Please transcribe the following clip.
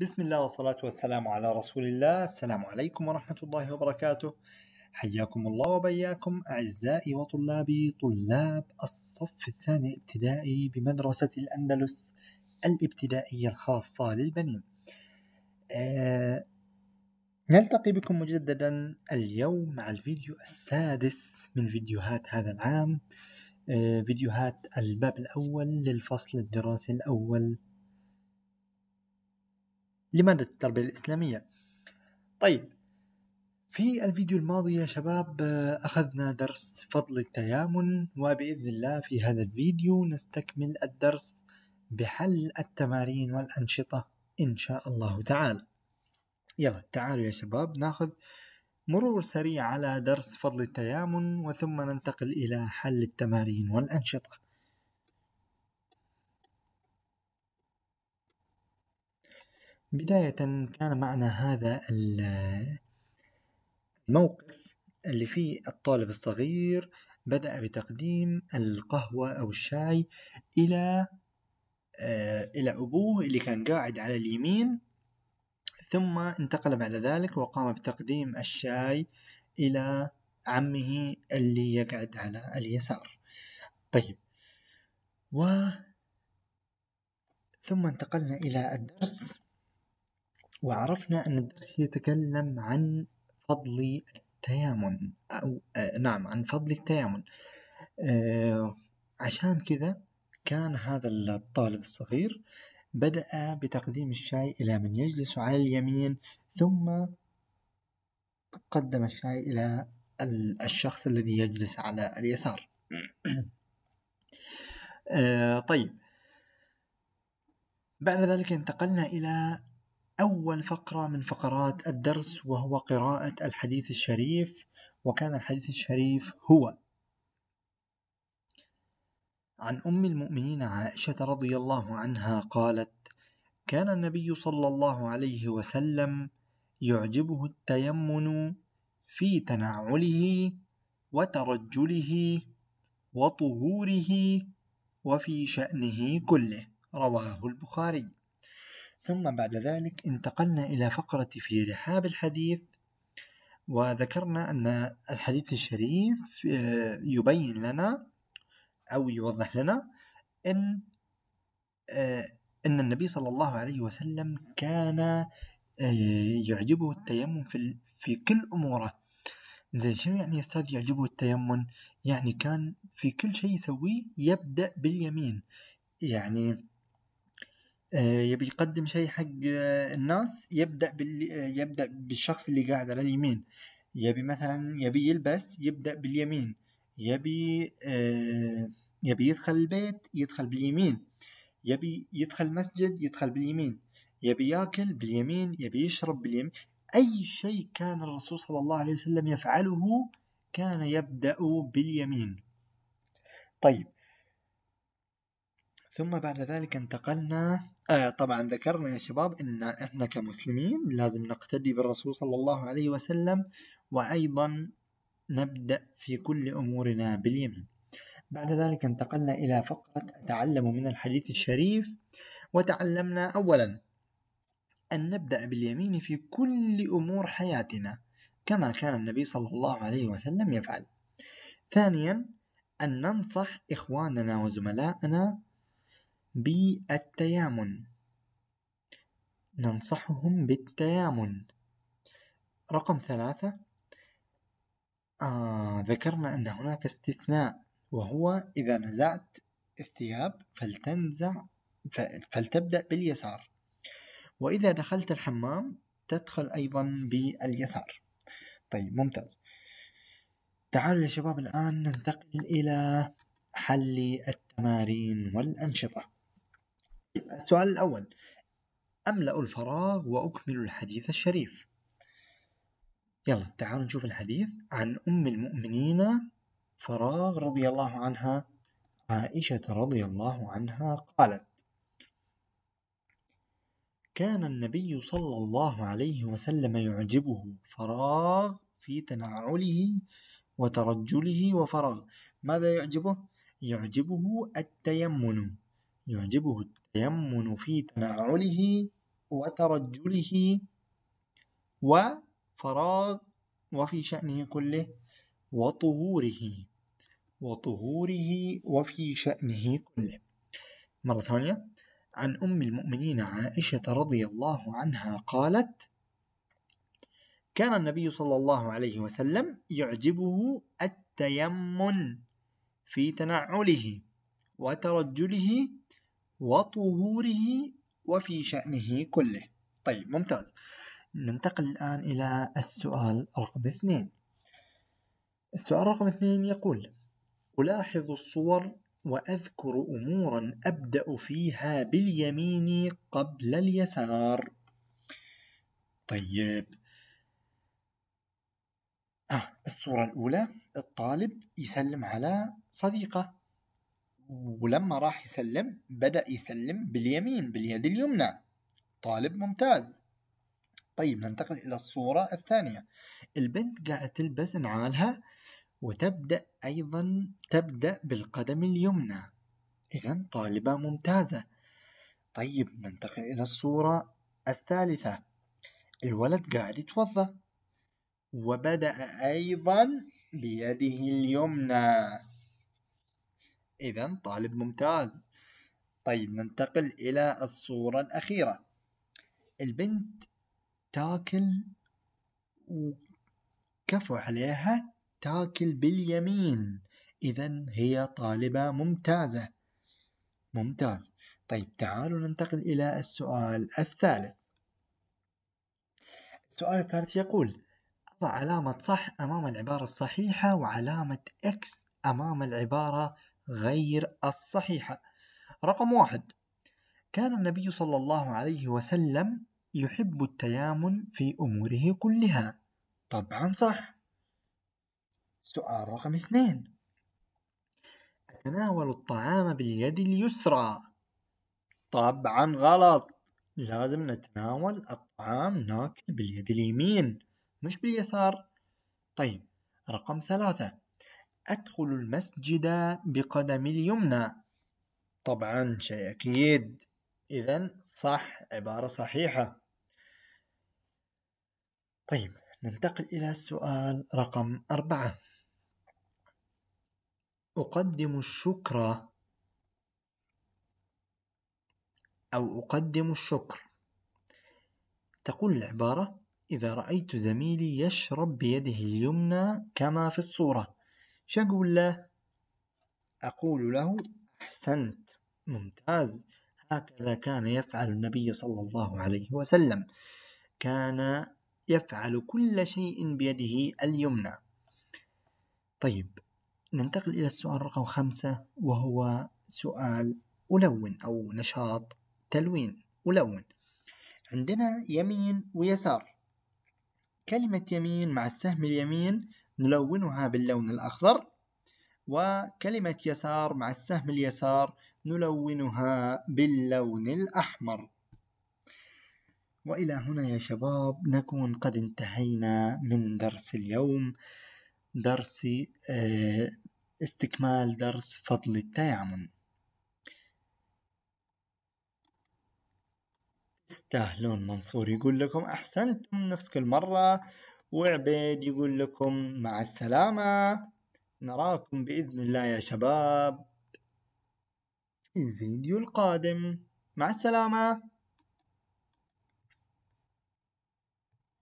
بسم الله والصلاة والسلام على رسول الله السلام عليكم ورحمة الله وبركاته حياكم الله وبياكم أعزائي وطلابي طلاب الصف الثاني ابتدائي بمدرسة الأندلس الابتدائية الخاصة للبنين آه نلتقي بكم مجددا اليوم مع الفيديو السادس من فيديوهات هذا العام آه فيديوهات الباب الأول للفصل الدراسي الأول لمادة التربية الإسلامية طيب في الفيديو الماضي يا شباب آه، أخذنا درس فضل التيامن وبإذن الله في هذا الفيديو نستكمل الدرس بحل التمارين والأنشطة إن شاء الله تعالى يلا تعالوا يا شباب ناخذ مرور سريع على درس فضل التيامن وثم ننتقل إلى حل التمارين والأنشطة بداية كان معنا هذا الموقف اللي فيه الطالب الصغير بدأ بتقديم القهوة أو الشاي إلى آه، إلى أبوه اللي كان قاعد على اليمين ثم انتقل بعد ذلك وقام بتقديم الشاي إلى عمه اللي يقعد على اليسار طيب و ثم انتقلنا إلى الدرس وعرفنا أن الدرس يتكلم عن فضل التيامن أو آه نعم عن فضل التيامن آه عشان كذا كان هذا الطالب الصغير بدأ بتقديم الشاي إلى من يجلس على اليمين ثم قدم الشاي إلى الشخص الذي يجلس على اليسار آه طيب بعد ذلك انتقلنا إلى أول فقرة من فقرات الدرس وهو قراءة الحديث الشريف وكان الحديث الشريف هو عن أم المؤمنين عائشة رضي الله عنها قالت: كان النبي صلى الله عليه وسلم يعجبه التيمن في تنعله وترجله وطهوره وفي شأنه كله، رواه البخاري. ثم بعد ذلك انتقلنا إلى فقرة في رحاب الحديث وذكرنا أن الحديث الشريف يبين لنا أو يوضح لنا أن أن النبي صلى الله عليه وسلم كان يعجبه التيمم في في كل أموره زين شنو يعني يا أستاذ يعجبه التيمم يعني كان في كل شيء يسويه يبدأ باليمين يعني آه، يبي يقدم شيء حق آه، الناس يبدأ باللي آه، يبدأ بالشخص اللي قاعد على اليمين يبي مثلا يبي يلبس يبدأ باليمين يبي يبي يدخل البيت يدخل باليمين يبي يدخل مسجد يدخل باليمين يبي ياكل باليمين يبي يشرب باليمين أي شيء كان الرسول صلى الله عليه وسلم يفعله كان يبدأ باليمين طيب ثم بعد ذلك انتقلنا آه طبعا ذكرنا يا شباب ان احنا كمسلمين لازم نقتدي بالرسول صلى الله عليه وسلم وايضا نبدا في كل امورنا باليمين. بعد ذلك انتقلنا الى فقره اتعلم من الحديث الشريف وتعلمنا اولا ان نبدا باليمين في كل امور حياتنا كما كان النبي صلى الله عليه وسلم يفعل. ثانيا ان ننصح اخواننا وزملائنا بالتيامن ننصحهم بالتيامن رقم ثلاثة آه ذكرنا أن هناك استثناء وهو إذا نزعت الثياب فلتنزع فلتبدأ باليسار وإذا دخلت الحمام تدخل أيضا باليسار طيب ممتاز تعالوا يا شباب الآن ننتقل إلى حل التمارين والأنشطة السؤال الأول أملأ الفراغ وأكمل الحديث الشريف يلا تعالوا نشوف الحديث عن أم المؤمنين فراغ رضي الله عنها عائشة رضي الله عنها قالت كان النبي صلى الله عليه وسلم يعجبه فراغ في تنعله وترجله وفراغ ماذا يعجبه؟ يعجبه التيمن يعجبه التيمن في تنعله وترجله وفراغ وفي شأنه كله وطهوره وطهوره وفي شأنه كله مرة ثانية عن أم المؤمنين عائشة رضي الله عنها قالت كان النبي صلى الله عليه وسلم يعجبه التيمن في تنعله وترجله وطهوره وفي شأنه كله طيب ممتاز ننتقل الآن إلى السؤال رقم اثنين السؤال رقم اثنين يقول ألاحظ الصور وأذكر أمورا أبدأ فيها باليمين قبل اليسار طيب آه الصورة الأولى الطالب يسلم على صديقه ولما راح يسلم بدأ يسلم باليمين باليد اليمنى طالب ممتاز طيب ننتقل إلى الصورة الثانية البنت قاعدة تلبس نعالها وتبدأ أيضا تبدأ بالقدم اليمنى إذا طالبة ممتازة طيب ننتقل إلى الصورة الثالثة الولد قاعد يتوضأ وبدأ أيضا بيده اليمنى إذا طالب ممتاز طيب ننتقل إلى الصورة الأخيرة البنت تاكل وكفو عليها تاكل باليمين إذا هي طالبة ممتازة ممتاز طيب تعالوا ننتقل إلى السؤال الثالث السؤال الثالث يقول أضع علامة صح أمام العبارة الصحيحة وعلامة اكس أمام العبارة غير الصحيحة رقم واحد كان النبي صلى الله عليه وسلم يحب التيامن في أموره كلها طبعا صح سؤال رقم اثنين أتناول الطعام باليد اليسرى طبعا غلط لازم نتناول الطعام ناكل باليد اليمين مش باليسار طيب رقم ثلاثة أدخل المسجد بقدمي اليمنى طبعا شيء أكيد إذا صح عبارة صحيحة طيب ننتقل إلى السؤال رقم أربعة أقدم الشكر أو أقدم الشكر تقول العبارة إذا رأيت زميلي يشرب بيده اليمنى كما في الصورة شنقول له أقول له أحسنت ممتاز هكذا كان يفعل النبي صلى الله عليه وسلم كان يفعل كل شيء بيده اليمنى طيب ننتقل إلى السؤال رقم خمسة وهو سؤال ألون أو نشاط تلوين ألون عندنا يمين ويسار كلمة يمين مع السهم اليمين نلونها باللون الأخضر وكلمة يسار مع السهم اليسار نلونها باللون الأحمر وإلى هنا يا شباب نكون قد انتهينا من درس اليوم درس آه، استكمال درس فضل التيامن تستاهلون منصور يقول لكم أحسنتم نفس كل مرة وعبيد يقول لكم مع السلامة نراكم بإذن الله يا شباب في الفيديو القادم مع السلامة